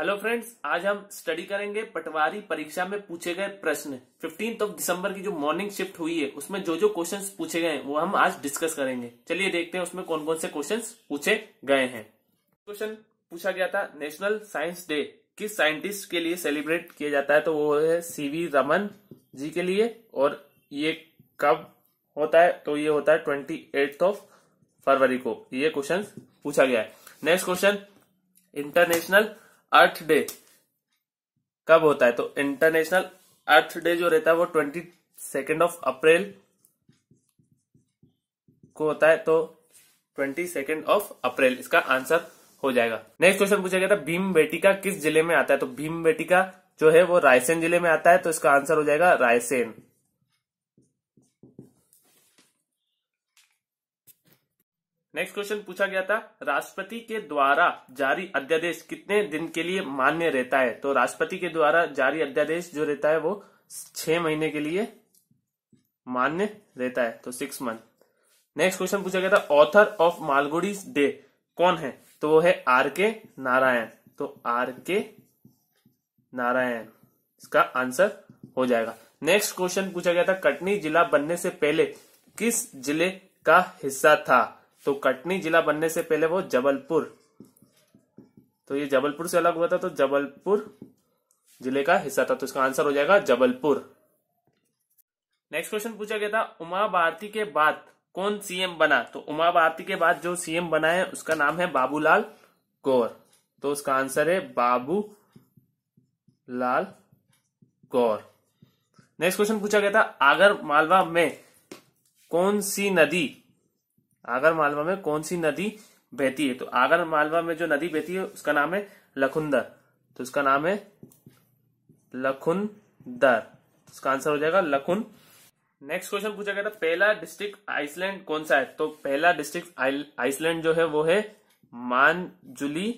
hello friends आज हम study करेंगे पटवारी परीक्षा में पूछे गए प्रश्न फिफ्टीन ऑफ दिसंबर की जो मॉर्निंग शिफ्ट हुई है उसमें जो जो क्वेश्चंस पूछे गए हैं वो हम आज डिस्कस करेंगे चलिए देखते हैं उसमें कौन कौन से क्वेश्चंस पूछे गए हैं क्वेश्चन पूछा गया था नेशनल साइंस डे किस साइंटिस्ट के लिए सेलिब्रेट किया जाता है तो वो है सीवी रमन जी के लिए और ये कब होता है तो ये होता है ट्वेंटी ऑफ फरवरी को ये क्वेश्चन पूछा गया है next question international earth day कब होता है तो इंटरनेशनल अर्थ डे जो रहता है वो ट्वेंटी सेकेंड ऑफ अप्रैल को होता है तो ट्वेंटी सेकेंड ऑफ अप्रैल इसका आंसर हो जाएगा नेक्स्ट क्वेश्चन पूछा गया था भीम बेटिका किस जिले में आता है तो भीम बेटिका जो है वो रायसेन जिले में आता है तो इसका आंसर हो जाएगा रायसेन नेक्स्ट क्वेश्चन पूछा गया था राष्ट्रपति के द्वारा जारी अध्यादेश कितने दिन के लिए मान्य रहता है तो राष्ट्रपति के द्वारा जारी अध्यादेश जो रहता है वो छह महीने के लिए मान्य रहता है तो सिक्स मंथ नेक्स्ट क्वेश्चन पूछा गया था ऑथर ऑफ मालगुडी डे कौन है तो वो है आर के नारायण तो आर के नारायण इसका आंसर हो जाएगा नेक्स्ट क्वेश्चन पूछा गया था कटनी जिला बनने से पहले किस जिले का हिस्सा था तो कटनी जिला बनने से पहले वो जबलपुर तो ये जबलपुर से अलग हुआ था तो जबलपुर जिले का हिस्सा था तो इसका आंसर हो जाएगा जबलपुर नेक्स्ट क्वेश्चन पूछा गया था उमा भारती के बाद कौन सीएम बना तो उमा भारती के बाद जो सीएम बना है उसका नाम है बाबूलाल गौर तो उसका आंसर है बाबू लाल गौर नेक्स्ट क्वेश्चन पूछा गया था आगर मालवा में कौन सी नदी आगर मालवा में कौन सी नदी बहती है तो आगर मालवा में जो नदी बहती है उसका नाम है लखुंदर तो उसका नाम है लखुंदर उसका आंसर हो जाएगा लखुन नेक्स्ट क्वेश्चन पूछा गया था पहला डिस्ट्रिक्ट आइसलैंड कौन सा है तो पहला डिस्ट्रिक्ट आइसलैंड जो है वो है मानजुली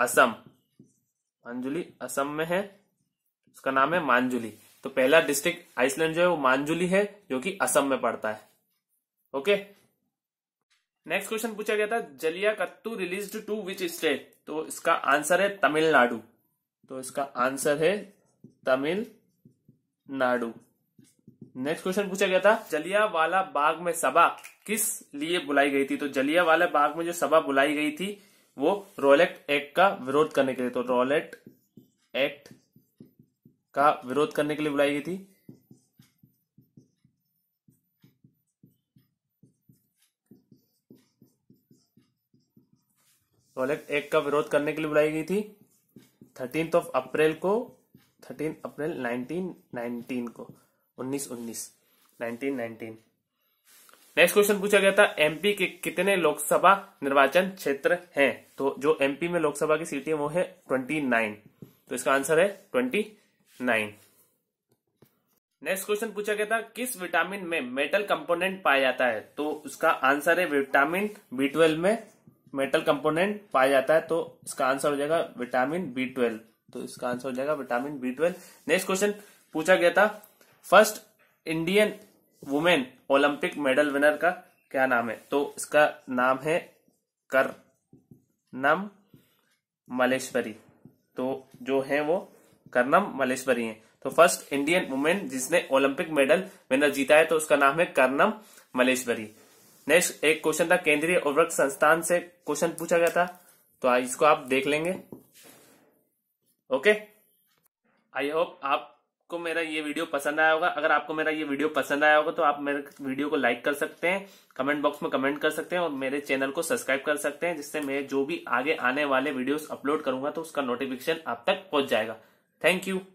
असम मानजुली असम में है उसका नाम है मानजुली तो पहला डिस्ट्रिक्ट आइसलैंड जो है वो मानजुली है जो कि असम में पड़ता है ओके नेक्स्ट क्वेश्चन पूछा गया था Jallikattu release to which state तो इसका आंसर है तमिलनाडु तो इसका आंसर है तमिलनाडु नेक्स्ट क्वेश्चन पूछा गया था जलिया वाला बाग में सभा किस लिए बुलाई गई थी तो जलिया वाला बाग में जो सभा बुलाई गई थी वो रोलेट एक्ट का विरोध करने के लिए तो रोलेट एक्ट का विरोध करने के लिए बुलाई गई थी रोलेक्ट तो एक्ट का विरोध करने के लिए बुलाई गई थी थर्टीन ऑफ अप्रैल को थर्टीन अप्रैल नाइनटीन नाइनटीन को उन्नीस उन्नीस नाइनटीन नाइनटीन नेक्स्ट क्वेश्चन पूछा गया था एमपी के कितने लोकसभा निर्वाचन क्षेत्र हैं तो जो एमपी में लोकसभा की सीटें वो है ट्वेंटी नाइन तो इसका आंसर है ट्वेंटी नाइन नेक्स्ट क्वेश्चन पूछा गया था किस विटामिन में मेटल कंपोनेंट पाया जाता है तो उसका आंसर है विटामिन बी ट्वेल्व में मेटल कंपोनेंट पाया जाता है तो इसका आंसर हो जाएगा विटामिन बी ट्वेल्व तो इसका आंसर हो जाएगा vitamin B twelve next question पूछा गया था first Indian women Olympic medal winner का क्या नाम है तो इसका नाम है कर नम मलेश्वरी तो जो है वो करनम मलेश्वरी है तो फर्स्ट इंडियन वुमेन जिसने ओलंपिक मेडल विनर जीता है तो उसका नाम है करनम मलेश्वरी नेक्स्ट एक क्वेश्चन था केंद्रीय उर्वरक संस्थान से क्वेश्चन पूछा गया था तो आज इसको आप देख लेंगे ओके आई होप आपको मेरा ये वीडियो पसंद आया होगा अगर आपको मेरा ये वीडियो पसंद आया होगा तो आप मेरे वीडियो को लाइक कर सकते हैं कमेंट बॉक्स में कमेंट कर सकते हैं और मेरे चैनल को सब्सक्राइब कर सकते हैं जिससे मैं जो भी आगे आने वाले वीडियोस अपलोड करूंगा तो उसका नोटिफिकेशन आप तक पहुंच जाएगा थैंक यू